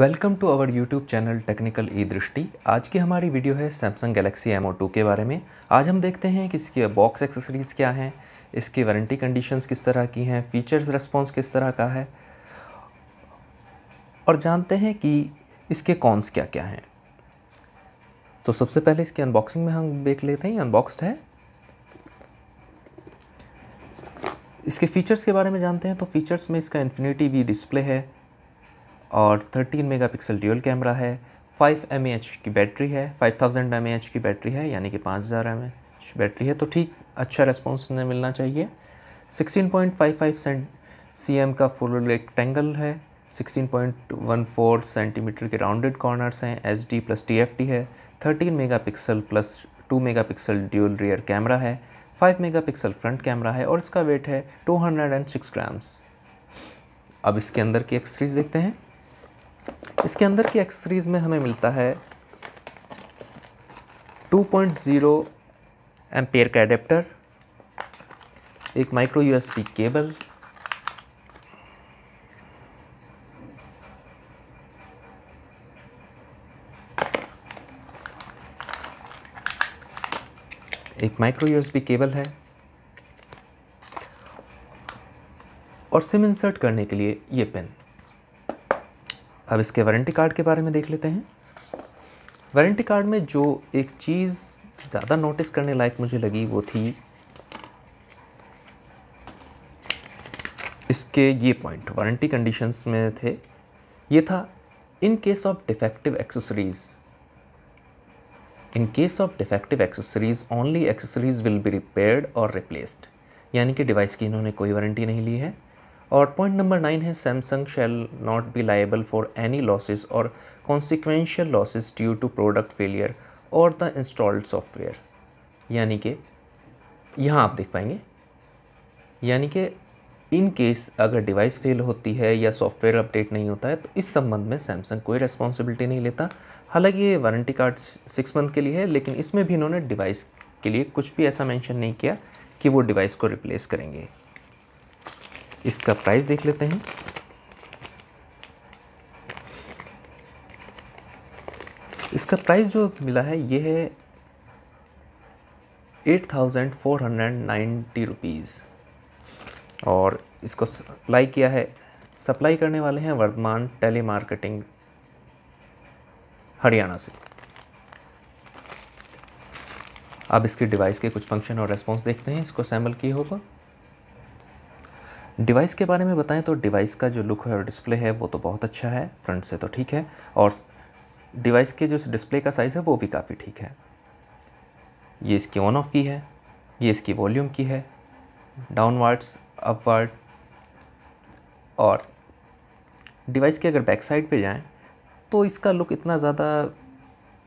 welcome to our YouTube channel technical E Drishti आज की हमारी वीडियो है सैमसंग गैलेक्सी एम के बारे में आज हम देखते हैं कि इसके बॉक्स एक्सेसरीज़ क्या हैं इसकी वारंटी कंडीशंस किस तरह की हैं फीचर्स रिस्पॉन्स किस तरह का है और जानते हैं कि इसके कॉन्स क्या क्या हैं तो सबसे पहले इसकी अनबॉक्सिंग में हम देख लेते हैं अनबॉक्सड है इसके फीचर्स के बारे में जानते हैं तो फीचर्स में इसका इन्फिनिटी वी डिस्प्ले है और 13 मेगापिक्सल ड्यूअल कैमरा है 5 एम की बैटरी है 5000 थाउजेंड की बैटरी है यानी कि 5000 हज़ार बैटरी है तो ठीक अच्छा रेस्पॉन्स ने मिलना चाहिए 16.55 सेंट सीएम का फुल रेक्टेंगल है 16.14 सेंटीमीटर के राउंडेड कॉर्नर्स हैं H D plus T F T है 13 megapixel plus 2 megapixel dual rear camera है 5 मेगापिक्सल फ्रंट कैमरा है और इसका वेट है 206 ग्राम्स अब इसके अंदर की एक्सरीज देखते हैं इसके अंदर की एक्सेसरीज़ में हमें मिलता है 2.0 पॉइंट एम्पेयर का एडेप्टर एक माइक्रो यूएसबी केबल एक माइक्रो यूएसबी केबल है और सिम इंसर्ट करने के लिए ये पेन अब इसके वारंटी कार्ड के बारे में देख लेते हैं वारंटी कार्ड में जो एक चीज़ ज़्यादा नोटिस करने लायक मुझे लगी वो थी इसके ये पॉइंट वारंटी कंडीशंस में थे ये था in case of defective accessories in case of defective accessories only accessories will be repaired और रिप्लेस्ड यानी कि डिवाइस की इन्होंने कोई वारंटी नहीं ली है और पॉइंट नंबर नाइन है Samsung shall not be liable for any losses और consequential losses due to product failure और द इंस्टॉल्ड सॉफ्टवेयर यानी कि यहाँ आप देख पाएंगे यानी कि इन केस अगर डिवाइस फेल होती है या सॉफ्टवेयर अपडेट नहीं होता है तो इस संबंध में सैमसंग कोई रेस्पॉन्सिबिलिटी नहीं लेता हालांकि ये वारंटी कार्ड सिक्स मंथ के लिए है लेकिन इसमें भी इन्होंने डिवाइस के लिए कुछ भी ऐसा मेंशन नहीं किया कि वो डिवाइस को रिप्लेस करेंगे इसका प्राइस देख लेते हैं इसका प्राइस जो मिला है ये है eight thousand four hundred ninety rupees और इसको सप्लाई किया है सप्लाई करने वाले हैं वर्धमान टेली मार्केटिंग हरियाणा से अब इसके डिवाइस के कुछ फंक्शन और रेस्पॉन्स देखते हैं इसको सैम्बल की होगा डिवाइस के बारे में बताएं तो डिवाइस का जो लुक है और डिस्प्ले है वो तो बहुत अच्छा है फ्रंट से तो ठीक है और डिवाइस के जो डिस्प्ले का साइज़ है वो भी काफ़ी ठीक है ये इसकी ऑन ऑफ की है ये इसकी वॉल्यूम की है डाउनवर्ड्स अपवर्ड और डिवाइस के अगर बैक साइड पे जाएं तो इसका लुक इतना ज़्यादा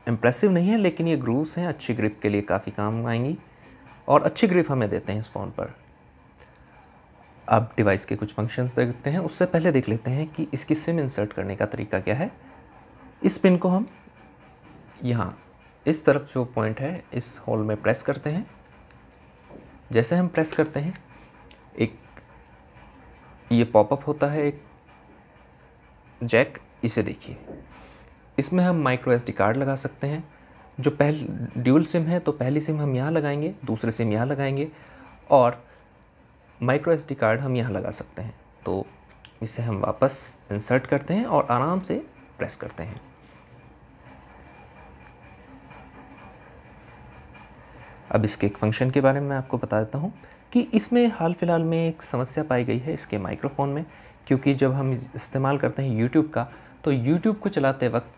इम्प्रेसिव नहीं है लेकिन ये ग्रूव्स हैं अच्छी ग्रिप के लिए काफ़ी काम आएंगी और अच्छी ग्रिप हमें देते हैं इस फ़ोन पर अब डिवाइस के कुछ फंक्शंस देखते हैं उससे पहले देख लेते हैं कि इसकी सिम इंसर्ट करने का तरीका क्या है इस पिन को हम यहाँ इस तरफ जो पॉइंट है इस होल में प्रेस करते हैं जैसे हम प्रेस करते हैं एक ये पॉपअप होता है एक जैक इसे देखिए इसमें हम माइक्रो एस कार्ड लगा सकते हैं जो पहले ड्यूल सिम है तो पहली सिम हम यहाँ लगाएंगे दूसरे सिम यहाँ लगाएंगे और माइक्रो एस कार्ड हम यहाँ लगा सकते हैं तो इसे हम वापस इंसर्ट करते हैं और आराम से प्रेस करते हैं अब इसके एक फ़ंक्शन के बारे में मैं आपको बता देता हूँ कि इसमें हाल फिलहाल में एक समस्या पाई गई है इसके माइक्रोफोन में क्योंकि जब हम इस्तेमाल करते हैं यूट्यूब का तो यूट्यूब को चलाते वक्त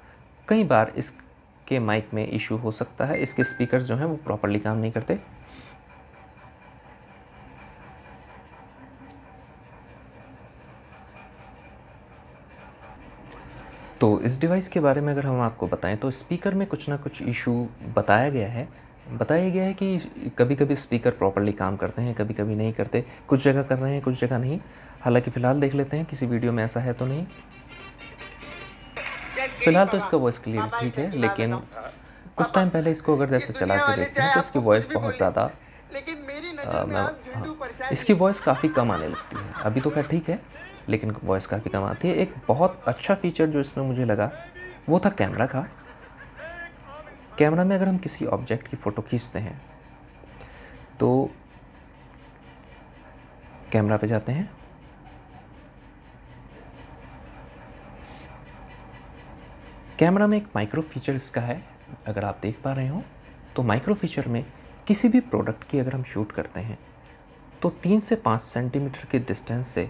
कई बार इसके माइक में इशू हो सकता है इसके स्पीकर जो हैं वो प्रॉपरली काम नहीं करते तो इस डिवाइस के बारे में अगर हम आपको बताएं तो स्पीकर में कुछ ना कुछ इशू बताया गया है बताया गया है कि कभी कभी स्पीकर प्रॉपरली काम करते हैं कभी कभी नहीं करते कुछ जगह कर रहे हैं कुछ जगह नहीं हालांकि फ़िलहाल देख लेते हैं किसी वीडियो में ऐसा है तो नहीं फ़िलहाल तो इसका वॉइस क्लियर ठीक है लेकिन कुछ टाइम पहले इसको अगर जैसे चला के देखते हैं तो इसकी वॉइस बहुत ज़्यादा लेकिन मेरी नजर में हाँ, इसकी वॉइस काफ़ी कम आने लगती है अभी तो क्या ठीक है लेकिन वॉइस काफ़ी कम आती है एक बहुत अच्छा फीचर जो इसमें मुझे लगा वो था कैमरा का कैमरा में अगर हम किसी ऑब्जेक्ट की फ़ोटो खींचते हैं तो कैमरा पे जाते हैं कैमरा में एक माइक्रो फीचर इसका है अगर आप देख पा रहे हो तो माइक्रो फीचर में किसी भी प्रोडक्ट की अगर हम शूट करते हैं तो तीन से पाँच सेंटीमीटर के डिस्टेंस से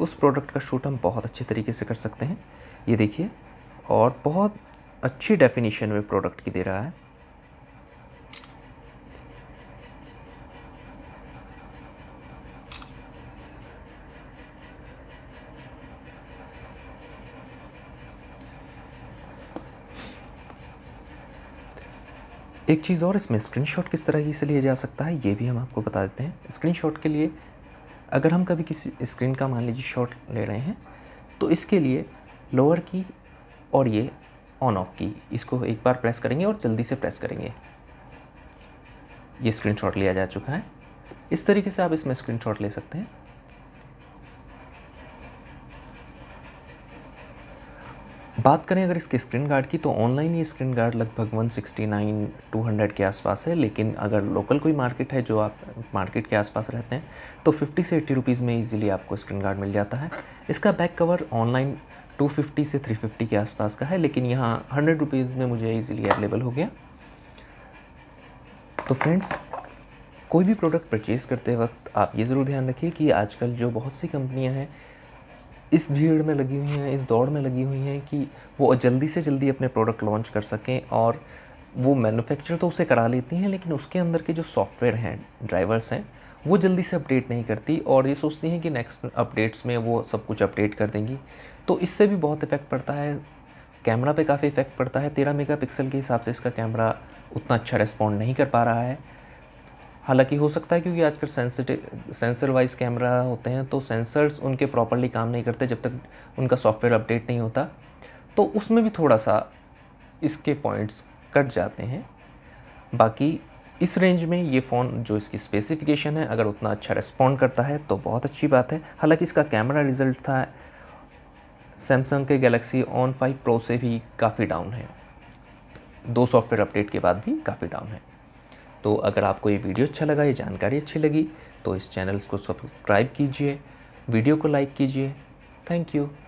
उस प्रोडक्ट का शूट हम बहुत अच्छे तरीके से कर सकते हैं ये देखिए और बहुत अच्छी डेफिनेशन में प्रोडक्ट की दे रहा है एक चीज़ और इसमें स्क्रीनशॉट किस तरह से लिया जा सकता है ये भी हम आपको बता देते हैं स्क्रीनशॉट के लिए अगर हम कभी किसी स्क्रीन का मान लीजिए शॉट ले रहे हैं तो इसके लिए लोअर की और ये ऑन ऑफ की इसको एक बार प्रेस करेंगे और जल्दी से प्रेस करेंगे ये स्क्रीनशॉट लिया जा चुका है इस तरीके से आप इसमें स्क्रीनशॉट ले सकते हैं बात करें अगर इसके स्क्रीन गार्ड की तो ऑनलाइन ये स्क्रीन गार्ड लगभग 169 200 के आसपास है लेकिन अगर लोकल कोई मार्केट है जो आप मार्केट के आसपास रहते हैं तो 50 से 80 रुपीज़ में इजीली आपको स्क्रीन गार्ड मिल जाता है इसका बैक कवर ऑनलाइन 250 से 350 के आसपास का है लेकिन यहाँ हंड्रेड रुपीज़ में मुझे ईजिली अवेलेबल हो गया तो फ्रेंड्स कोई भी प्रोडक्ट परचेज़ करते वक्त आप ये ज़रूर ध्यान रखिए कि आजकल जो बहुत सी कंपनियाँ हैं इस भीड़ में लगी हुई हैं इस दौड़ में लगी हुई हैं कि वो जल्दी से जल्दी अपने प्रोडक्ट लॉन्च कर सकें और वो मैन्युफैक्चर तो उसे करा लेती हैं लेकिन उसके अंदर के जो सॉफ्टवेयर हैं ड्राइवर्स हैं वो जल्दी से अपडेट नहीं करती और ये सोचती हैं कि नेक्स्ट अपडेट्स में वो सब कुछ अपडेट कर देंगी तो इससे भी बहुत इफ़ेक्ट पड़ता है कैमरा पे काफ़ी इफ़ेक्ट पड़ता है तेरह मेगापिक्सल के हिसाब से इसका कैमरा उतना अच्छा रिस्पॉन्ड नहीं कर पा रहा है हालांकि हो सकता है क्योंकि आजकल सेंसिटिव सेंसर वाइज कैमरा होते हैं तो सेंसर्स उनके प्रॉपरली काम नहीं करते जब तक उनका सॉफ्टवेयर अपडेट नहीं होता तो उसमें भी थोड़ा सा इसके पॉइंट्स कट जाते हैं बाकी इस रेंज में ये फ़ोन जो इसकी स्पेसिफिकेशन है अगर उतना अच्छा रिस्पॉन्ड करता है तो बहुत अच्छी बात है हालांकि इसका कैमरा रिजल्ट था सैमसंग के गैलेक्सी ऑन फाइव प्रो से भी काफ़ी डाउन है दो सॉफ्टवेयर अपडेट के बाद भी काफ़ी डाउन है तो अगर आपको ये वीडियो अच्छा लगा ये जानकारी अच्छी लगी तो इस चैनल को सब्सक्राइब कीजिए वीडियो को लाइक कीजिए थैंक यू